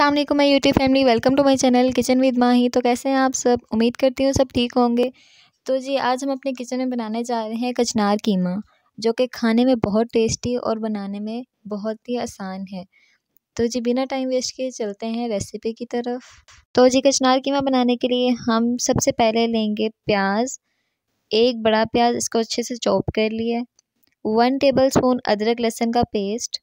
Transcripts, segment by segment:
असलम मैं YouTube family welcome to my channel kitchen with Mahi तो कैसे हैं आप सब उम्मीद करती हूँ सब ठीक होंगे तो जी आज हम अपने किचन में बनाने जा रहे हैं कचनार कीमा जो कि खाने में बहुत टेस्टी और बनाने में बहुत ही आसान है तो जी बिना टाइम वेस्ट किए चलते हैं रेसिपी की तरफ तो जी कचनार कीमा बनाने के लिए हम सबसे पहले लेंगे प्याज एक बड़ा प्याज इसको अच्छे से चॉप कर लिया वन टेबल स्पून अदरक लहसुन का पेस्ट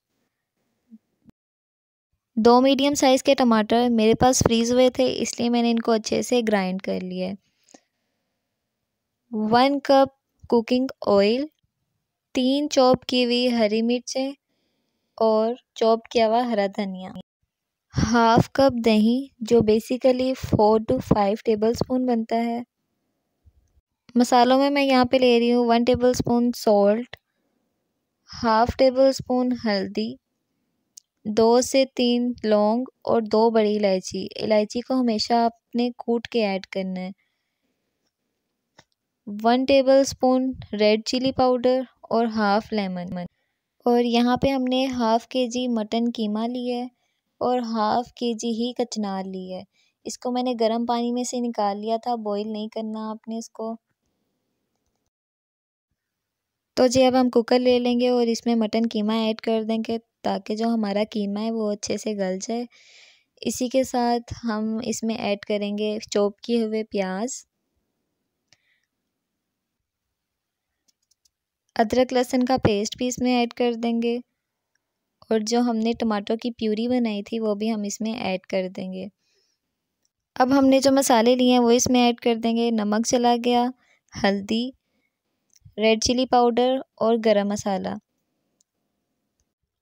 दो मीडियम साइज़ के टमाटर मेरे पास फ्रीज़ हुए थे इसलिए मैंने इनको अच्छे से ग्राइंड कर लिया है वन कप कुकिंग ऑयल तीन चॉप की हुई हरी मिर्चें और चॉप किया हुआ हरा धनिया हाफ कप दही जो basically four to five tablespoon बनता है मसालों में मैं यहाँ पे ले रही हूँ one tablespoon salt half tablespoon हल्दी दो से तीन लौंग और दो बड़ी इलायची इलायची को हमेशा आपने कूट के ऐड करना है one tablespoon red chilli powder और हाफ लेमन और यहाँ पे हमने हाफ़ के जी मटन कीमा लिया है और हाफ़ के जी ही कचनार ली है इसको मैंने गर्म पानी में से निकाल लिया था बॉईल नहीं करना आपने इसको तो जी अब हम कुकर ले लेंगे और इसमें मटन कीमा ऐड कर देंगे ताकि जो हमारा कीमा है वो अच्छे से गल जाए इसी के साथ हम इसमें ऐड करेंगे चॉप किए हुए प्याज अदरक लहसुन का पेस्ट भी इसमें ऐड कर देंगे और जो हमने टमाटो की प्यूरी बनाई थी वो भी हम इसमें ऐड कर देंगे अब हमने जो मसाले लिए हैं वो इसमें ऐड कर देंगे नमक चला गया हल्दी रेड चिली पाउडर और गरम मसाला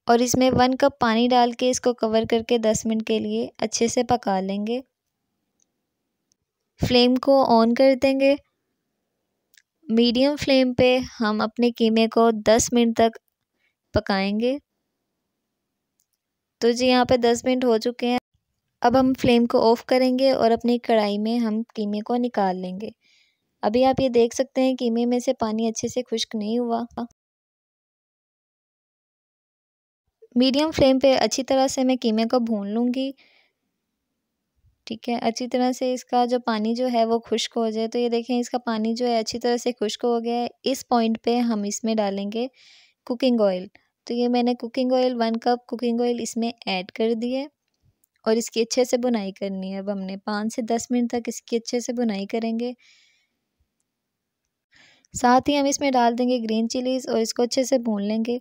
और इसमें वन कप पानी डाल के इसको कवर करके दस मिनट के लिए अच्छे से पका लेंगे फ्लेम को ऑन कर देंगे मीडियम फ्लेम पे हम अपने कीमे को दस मिनट तक पकाएंगे तो जी यहाँ पे दस मिनट हो चुके हैं अब हम फ्लेम को ऑफ़ करेंगे और अपनी कढ़ाई में हम कीमे को निकाल लेंगे अभी आप ये देख सकते हैं कीमे में से पानी अच्छे से खुश्क नहीं हुआ मीडियम फ्लेम पे अच्छी तरह से मैं कीमे को भून लूँगी ठीक है अच्छी तरह से इसका जो पानी जो है वो खुश्क हो जाए तो ये देखें इसका पानी जो है अच्छी तरह से खुश्क हो गया है इस पॉइंट पे हम इसमें डालेंगे कुकिंग ऑयल तो ये मैंने cooking oil one cup cooking oil इसमें ऐड कर दिए और इसकी अच्छे से बुनाई करनी है अब हमने पाँच से दस मिनट तक इसकी अच्छे से बुनाई करेंगे साथ ही हम इसमें डाल देंगे ग्रीन चिलीज़ और इसको अच्छे से भून लेंगे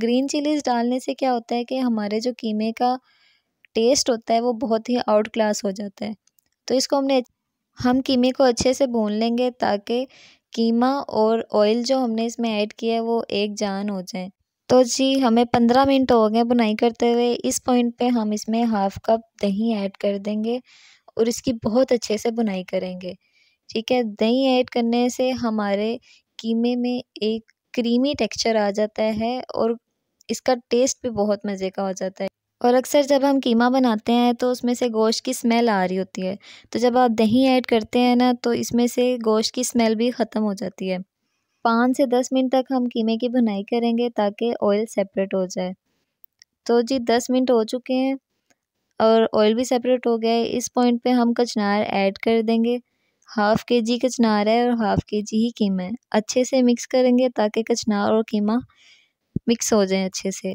ग्रीन चिलीज़ डालने से क्या होता है कि हमारे जो कीमे का टेस्ट होता है वो बहुत ही आउट क्लास हो जाता है तो इसको हमने हम कीमे को अच्छे से भून लेंगे ताकि कीमा और ऑयल जो हमने इसमें ऐड किया है वो एक जान हो जाए तो जी हमें पंद्रह मिनट हो गए बुनाई करते हुए इस पॉइंट पे हम इसमें हाफ़ कप दही ऐड कर देंगे और इसकी बहुत अच्छे से बुनाई करेंगे ठीक है दही ऐड करने से हमारे कीमे में एक क्रीमी टेक्सचर आ जाता है और इसका टेस्ट भी बहुत मज़े का हो जाता है और अक्सर जब हम कीमा बनाते हैं तो उसमें से गोश्त की स्मेल आ रही होती है तो जब आप दही ऐड करते हैं ना तो इसमें से गोश्त की स्मेल भी ख़त्म हो जाती है पाँच से दस मिनट तक हम कीमे की भुनाई करेंगे ताकि ऑयल सेपरेट हो जाए तो जी दस मिनट हो चुके हैं और ऑयल भी सेपरेट हो गया है इस पॉइंट पे हम कचनार ऐड कर देंगे हाफ़ के जी कचनार है और हाफ़ के जी ही कीमा है अच्छे से मिक्स करेंगे ताकि कचनार और कीमा मिक्स हो जाएं अच्छे से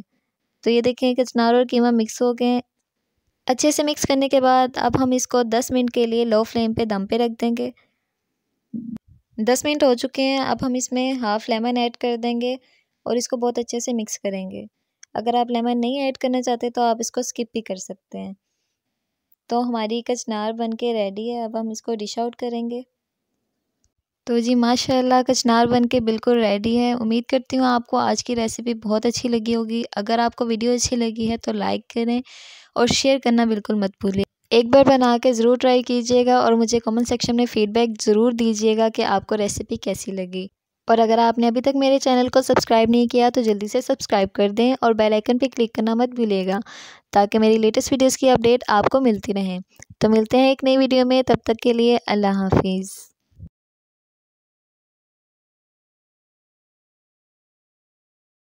तो ये देखें कि अचनार और कीमा मिक्स हो गए अच्छे से मिक्स करने के बाद अब हम इसको दस मिनट के लिए लो फ्लेम पे दम पे रख देंगे दस मिनट हो चुके हैं अब हम इसमें हाफ़ लेमन ऐड कर देंगे और इसको बहुत अच्छे से मिक्स करेंगे अगर आप लेमन नहीं ऐड करना चाहते तो आप इसको स्किप भी कर सकते हैं तो हमारी कचनार बन के रेडी है अब हम इसको डिश आउट करेंगे तो जी माशाल्लाह कचनार बन के बिल्कुल रेडी है उम्मीद करती हूँ आपको आज की रेसिपी बहुत अच्छी लगी होगी अगर आपको वीडियो अच्छी लगी है तो लाइक करें और शेयर करना बिल्कुल मत भूलिए एक बार बना के ज़रूर ट्राई कीजिएगा और मुझे कमेंट सेक्शन में फ़ीडबैक ज़रूर दीजिएगा कि आपको रेसिपी कैसी लगी और अगर आपने अभी तक मेरे चैनल को सब्सक्राइब नहीं किया तो जल्दी से सब्सक्राइब कर दें और बेल आइकन पर क्लिक करना मत भूलिएगा ताकि मेरी लेटेस्ट वीडियोस की अपडेट आपको मिलती रहे तो मिलते हैं एक नई वीडियो में तब तक के लिए अल्लाह हाफिज़